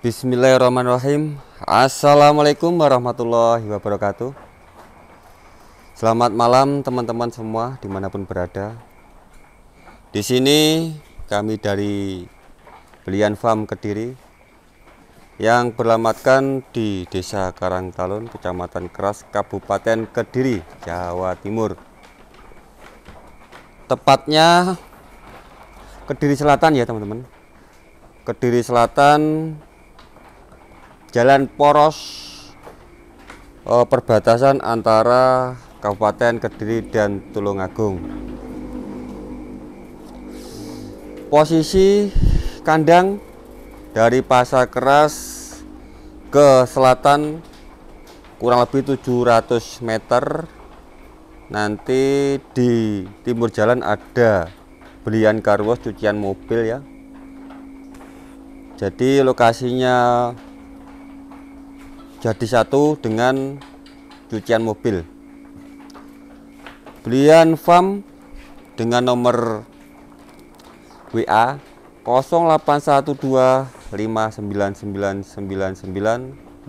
Bismillahirrahmanirrahim Assalamualaikum warahmatullahi wabarakatuh Selamat malam teman-teman semua dimanapun berada Di sini kami dari Belian Farm Kediri Yang berlamatkan di Desa Karangtalun, Kecamatan Keras, Kabupaten Kediri, Jawa Timur Tepatnya Kediri Selatan ya teman-teman Kediri Selatan jalan poros eh, perbatasan antara Kabupaten Kediri dan Tulungagung. Posisi kandang dari pasar keras ke selatan kurang lebih 700 meter nanti di timur jalan ada belian karwas cucian mobil ya jadi lokasinya jadi satu dengan cucian mobil belian farm dengan nomor WA 081259999583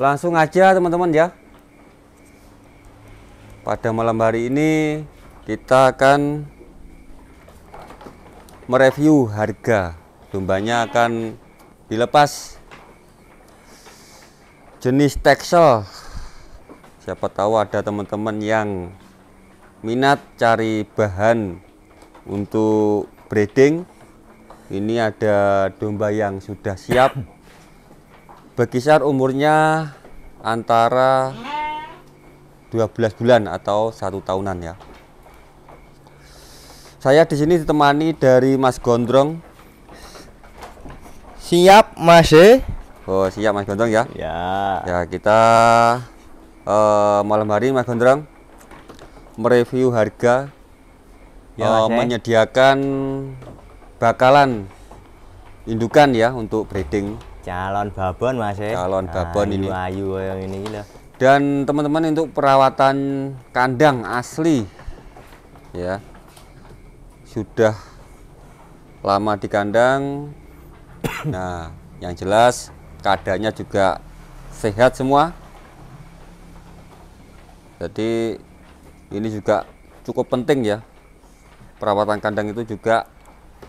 langsung aja teman-teman ya pada malam hari ini kita akan mereview harga dombanya akan dilepas jenis teksel siapa tahu ada teman-teman yang minat cari bahan untuk breeding ini ada domba yang sudah siap berkisar umurnya antara 12 bulan atau satu tahunan ya saya di sini ditemani dari Mas Gondrong Siap Mas eh? Oh siap Mas Gondrong ya. Ya. Ya kita uh, malam hari Mas Gondrong mereview harga ya, uh, menyediakan bakalan indukan ya untuk breeding calon babon mas eh calon babon ini ayu yang ini gila dan teman-teman untuk perawatan kandang asli ya sudah lama di kandang Nah, yang jelas keadaannya juga sehat semua. Jadi ini juga cukup penting ya. Perawatan kandang itu juga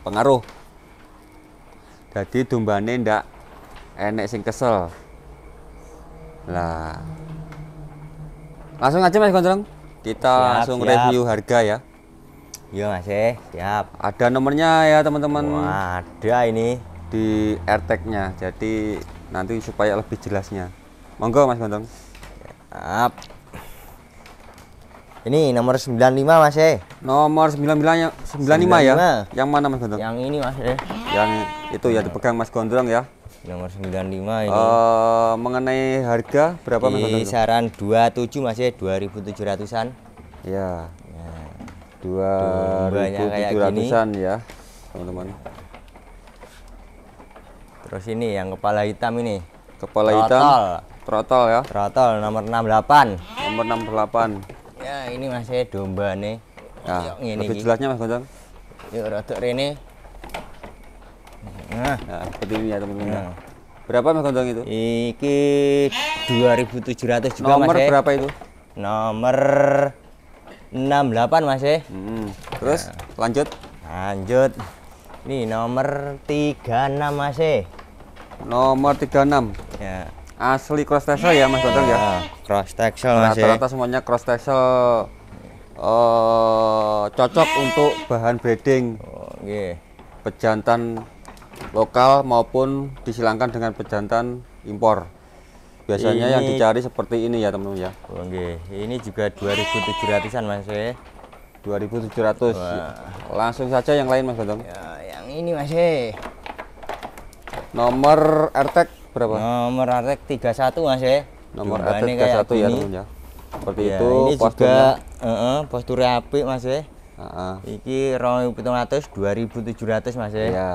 pengaruh. Jadi dombane ndak enek sing kesel. Lah. Langsung aja Mas Gondrong. Kita siap, langsung siap. review harga ya. Iya Mas, e, siap. Ada nomornya ya teman-teman. Ada ini di AirTag-nya. Jadi nanti supaya lebih jelasnya. Monggo Mas Bantong. Siap. Ini nomor 95 Mas eh. ya. Nomor 95 yang 95, 95 ya. Yang mana Mas Gondrong? Yang ini Mas ya. Yang itu ya dipegang Mas Gondrong ya. Nomor 95 ini. Uh, mengenai harga berapa Di Mas Gondrong? Kisaran 27 Mas ya, 2700-an. Ya. Ya. 2700-an ya, teman-teman. Ya. Terus ini yang kepala hitam ini. Kepala trotol. hitam. Trotol ya. Trotol nomor 68. Nomor 68. Ya, ini masih domba nih. Ya, Yuk, ini lebih jelasnya Mas Gondang. Yuk rotok rene. Nah, nah seperti ini ya teman-teman. Ya. Nah. Berapa Mas Gondang itu? Iki 2700 juga Nomor mas, ya. berapa itu? Nomor 68 Mas. Hmm. Terus nah. lanjut. Lanjut. Ini nomor 36 Mas nomor 36 ya asli cross texel ya mas Gondrong ya, ya. cross texel nah, rata-rata ya. semuanya cross texel uh, cocok untuk bahan breeding oh, pejantan lokal maupun disilangkan dengan pejantan impor biasanya ini, yang dicari seperti ini ya teman-teman ya oh, okay. ini juga 2700an mas ya 2700 Wah. langsung saja yang lain mas Gondrong ya, yang ini mas ya Nomor RTEK berapa? Nomor RTEK 31 Mas ya. Nomor RTEK 31 ya temennya. Seperti ya, itu ini posturnya. juga uh, -uh, postur apik Mas ya. Heeh. Uh -uh. Iki 2700 2700 Mas ya. Iya.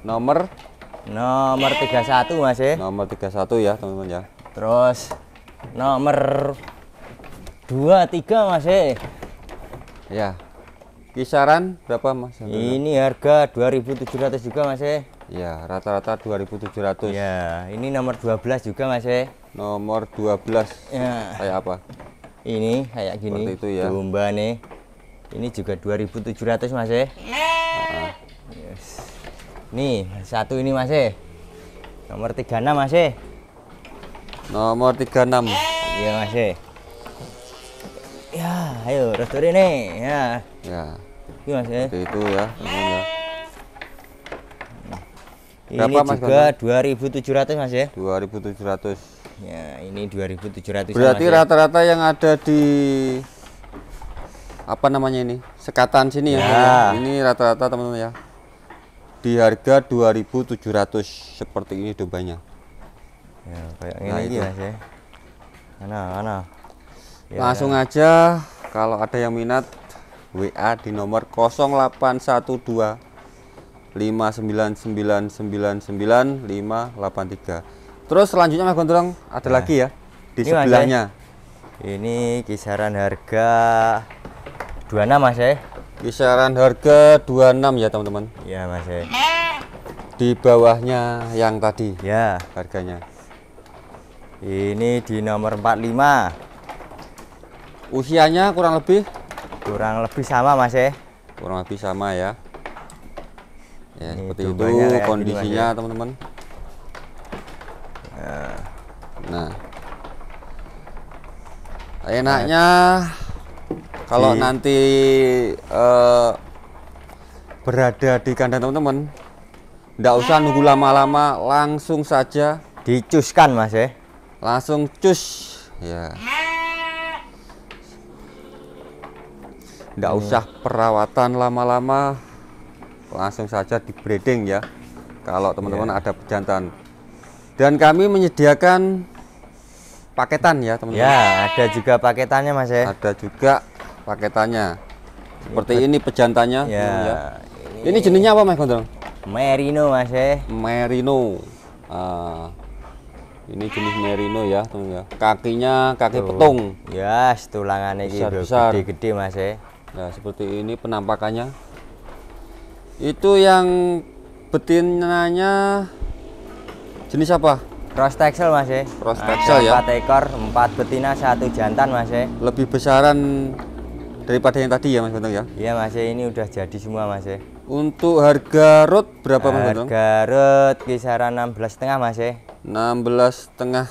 Nomor Nomor 31 Mas ya. Nomor 31 ya teman-teman ya. Terus nomor 23 Mas ya. Ya. Kisaran berapa Mas? Ini harga 2700 juga Mas ya. Ya, rata-rata 2700. Ya, ini nomor 12 juga Mas ya. Nomor 12. Ya. Kayak apa? Ini kayak gini. Seperti itu ya. Domba nih. Ini juga 2700 Mas ya. Nah. Yes. Nih, satu ini Mas ya. Nomor 36 Mas ya. Nomor 36. Iya Mas ya. Ya, ayo restoran nih. Ya. Ya. Ini iya, Mas ya. Seperti itu ya, Ini ya. Berapa ini mas juga tujuh ratus mas ya Dua ribu tujuh ratus. ya ini dua ribu tujuh ratus berarti ya. rata-rata ya. yang ada di apa namanya ini sekatan sini ya, ya. ini rata-rata teman-teman ya di harga dua ribu tujuh ratus seperti ini dobanya ya kayak nah, ini mas ya mana mana ya, langsung ya. aja kalau ada yang minat WA di nomor 0812 59999583. terus selanjutnya Mas Gondrong ada nah, lagi ya di ini sebelahnya mas, ini kisaran harga 26 Mas ya kisaran harga 26 ya teman-teman ya Mas ya di bawahnya yang tadi ya harganya ini di nomor 45 usianya kurang lebih kurang lebih sama Mas ya kurang lebih sama ya ya, hmm, seperti itu, ya, gitu kondisinya teman-teman nah. nah enaknya kalau di, nanti uh, berada di kandang teman-teman tidak usah nunggu lama-lama langsung saja dicuskan mas ya langsung cus ya tidak usah perawatan lama-lama langsung saja di breeding ya kalau teman-teman yeah. ada pejantan dan kami menyediakan paketan ya teman-teman ya ada juga paketannya mas ya ada juga paketannya seperti ini, ini pejantannya ya, ya. Ini, ini jenisnya apa mas Gondrong merino mas ya merino uh, ini jenis merino ya teman ya kakinya kaki Tuh. petung ya yes, tulangannya besar, besar. gede-gede mas ya nah seperti ini penampakannya itu yang betinanya jenis apa? Cross Texel Mas ya. Cross ah, Texel ya. empat ekor, empat betina, satu jantan Mas ya. Lebih besaran daripada yang tadi ya Mas Bentong ya? Iya Mas ya, ini udah jadi semua Mas ya. Untuk harga root berapa Mas Bentong? Harga root kisaran 16 setengah Mas ya. 16 setengah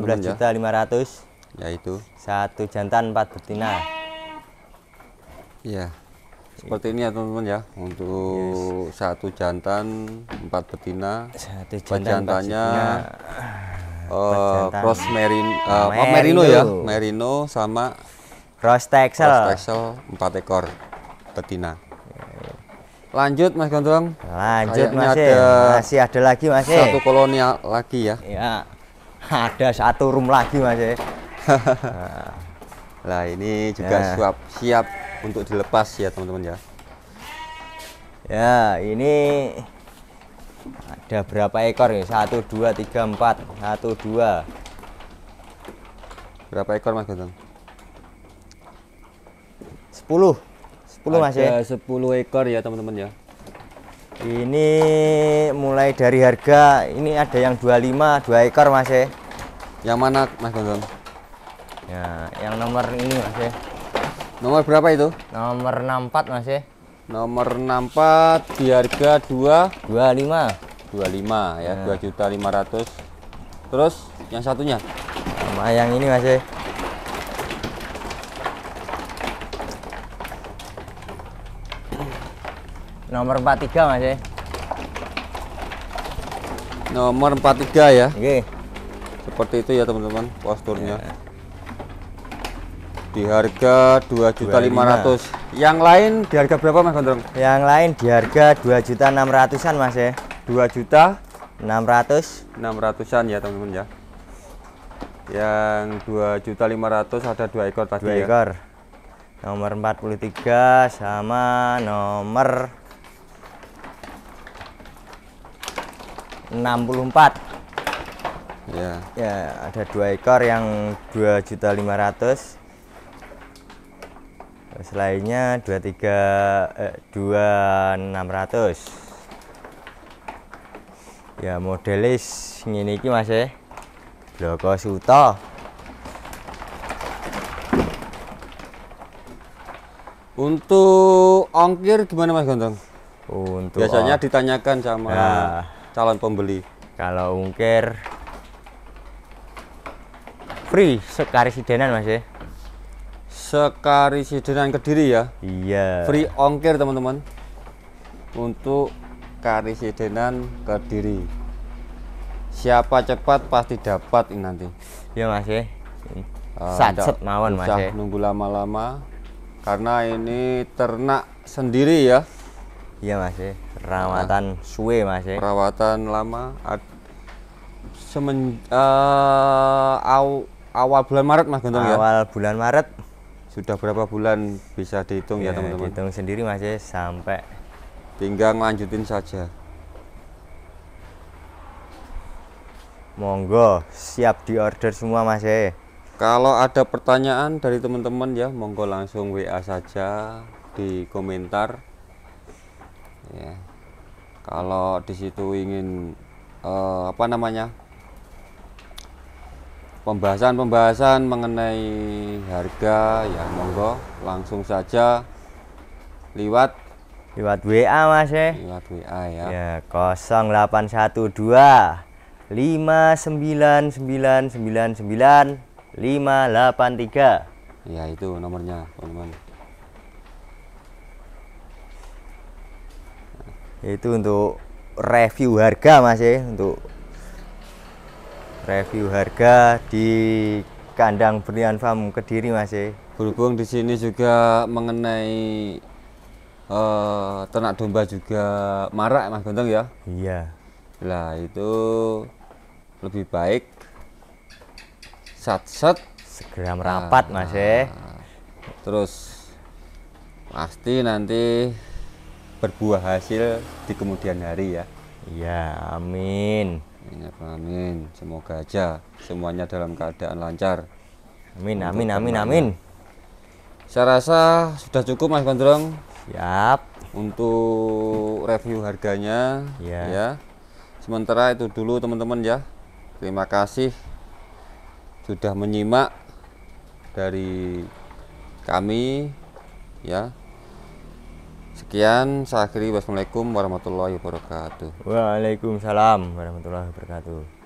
belas ya. juta lima ratus ya itu satu jantan empat betina iya seperti ini ya teman-teman ya untuk yes. satu jantan empat betina satu jantan, jantannya uh, cross merin uh, merino. Oh, merino ya merino sama cross texel cross texel empat ekor betina lanjut mas Gondrong lanjut Kayaknya masih ada masih ada lagi mas satu kolonial lagi ya ya ada satu room lagi mas nah. lah ini juga ya. siap siap untuk dilepas ya teman-teman ya ya ini ada berapa ekor ya satu dua tiga empat satu dua berapa ekor mas 10 sepuluh sepuluh mas ya sepuluh ekor ya teman-teman ya ini mulai dari harga ini ada yang 25 dua ekor mas ya yang mana mas Gondong ya yang nomor ini mas ya Nomor berapa itu? Nomor 64 Mas ya. Nomor 64 di harga 2 25. 25 ya, nah. Iya. 2 juta Terus yang satunya? Sama yang ini Mas ya. Nomor 43 Mas ya. Nomor 43 ya. Oke. Iya. Seperti itu ya teman-teman posturnya. Ya di harga dua juta lima ratus. Yang lain di harga berapa Mas Gondrong? Yang lain di harga dua juta enam ratusan Mas ya. Dua juta enam ratus. Enam ratusan ya teman-teman ya. Yang dua juta lima ratus ada dua ekor tadi 2 ya. ekor. Nomor 43 sama nomor enam 64 ya. ya ada dua ekor yang dua juta lima ratus selainnya 23 eh, 2600 ya modelis ini iki Mas ya Bloko Suto untuk ongkir gimana Mas Gontong untuk biasanya ditanyakan sama ya, calon pembeli kalau ongkir free idenan Mas ya sekarisidenan Kediri ya. Iya. Free ongkir teman-teman. Untuk karisidenan Kediri. Siapa cepat pasti dapat ini nanti. Iya Mas ya. Uh, eh, Sacet mawon Mas ya. nunggu lama-lama karena ini ternak sendiri ya. Iya Mas ya. Perawatan nah, suwe Mas ya. Perawatan lama semen uh, aw, awal bulan Maret Mas Gendong ya. Awal bulan Maret sudah berapa bulan bisa dihitung ya, ya teman-teman? Ya, dihitung sendiri Mas sampai tinggal lanjutin saja. Monggo, siap di order semua Mas ya. Kalau ada pertanyaan dari teman-teman ya, monggo langsung WA saja di komentar. Ya. Kalau di situ ingin uh, apa namanya? pembahasan-pembahasan mengenai harga ya monggo langsung saja liwat liwat WA Mas ya. Liwat WA ya. Ya 0812 59999 Ya itu nomornya, teman-teman. Itu untuk review harga Mas ya untuk review harga di kandang Berlian Farm Kediri masih. E. Berhubung di sini juga mengenai uh, ternak domba juga marak Mas Gonteng ya. Iya. Lah itu lebih baik sat-sat segera merapat nah, Mas ya. Terus pasti nanti berbuah hasil di kemudian hari ya. Iya, amin. Ya amin. Semoga aja semuanya dalam keadaan lancar. Amin, amin, amin, amin. Saya rasa sudah cukup Mas Gondrong. Yap. Untuk review harganya ya. ya. Sementara itu dulu teman-teman ya. Terima kasih sudah menyimak dari kami ya. Sekian, saya akhiri. Wassalamualaikum warahmatullahi wabarakatuh. Waalaikumsalam warahmatullahi wabarakatuh.